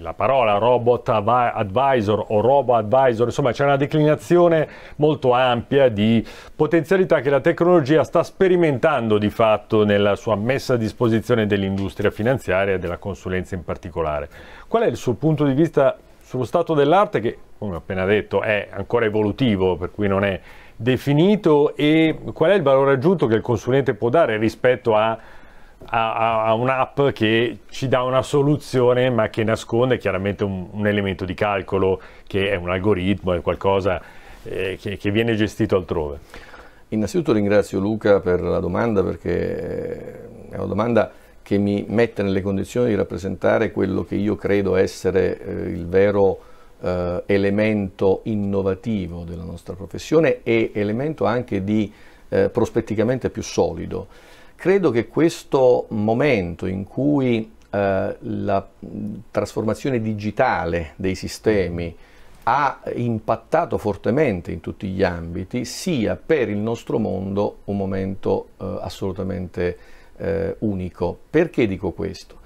la parola robot advisor o robo advisor, insomma c'è una declinazione molto ampia di potenzialità che la tecnologia sta sperimentando di fatto nella sua messa a disposizione dell'industria finanziaria e della consulenza in particolare. Qual è il suo punto di vista sullo stato dell'arte che, come ho appena detto, è ancora evolutivo, per cui non è definito e qual è il valore aggiunto che il consulente può dare rispetto a a, a un'app che ci dà una soluzione ma che nasconde chiaramente un, un elemento di calcolo che è un algoritmo, è qualcosa eh, che, che viene gestito altrove. Innanzitutto ringrazio Luca per la domanda perché eh, è una domanda che mi mette nelle condizioni di rappresentare quello che io credo essere eh, il vero eh, elemento innovativo della nostra professione e elemento anche di eh, prospetticamente più solido. Credo che questo momento in cui eh, la trasformazione digitale dei sistemi ha impattato fortemente in tutti gli ambiti sia per il nostro mondo un momento eh, assolutamente eh, unico. Perché dico questo?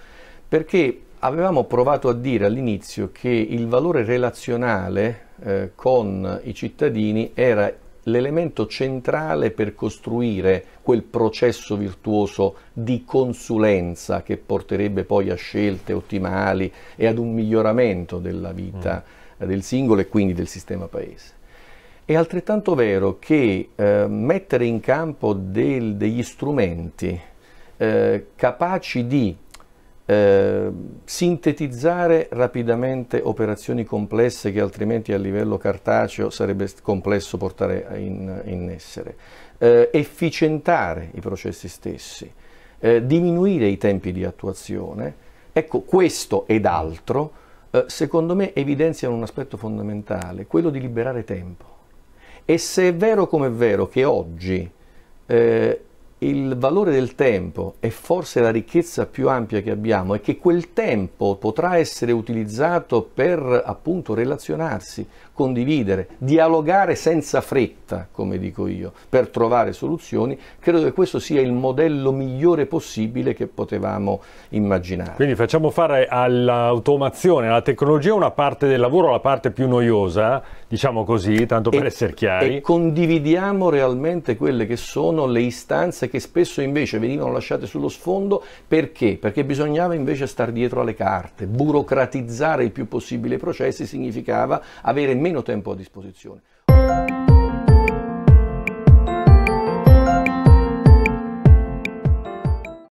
Perché avevamo provato a dire all'inizio che il valore relazionale eh, con i cittadini era l'elemento centrale per costruire quel processo virtuoso di consulenza che porterebbe poi a scelte ottimali e ad un miglioramento della vita mm. del singolo e quindi del sistema paese. È altrettanto vero che eh, mettere in campo del, degli strumenti eh, capaci di eh, sintetizzare rapidamente operazioni complesse che altrimenti a livello cartaceo sarebbe complesso portare in, in essere, eh, efficientare i processi stessi, eh, diminuire i tempi di attuazione. Ecco, questo ed altro, eh, secondo me, evidenziano un aspetto fondamentale, quello di liberare tempo. E se è vero come è vero che oggi eh, il valore del tempo è forse la ricchezza più ampia che abbiamo e che quel tempo potrà essere utilizzato per appunto relazionarsi, condividere, dialogare senza fretta, come dico io, per trovare soluzioni, credo che questo sia il modello migliore possibile che potevamo immaginare. Quindi facciamo fare all'automazione, alla tecnologia una parte del lavoro, la parte più noiosa, diciamo così, tanto per e, essere chiari. E condividiamo realmente quelle che sono le istanze che spesso invece venivano lasciate sullo sfondo perché? Perché bisognava invece star dietro alle carte, burocratizzare il più possibile i processi significava avere meno tempo a disposizione.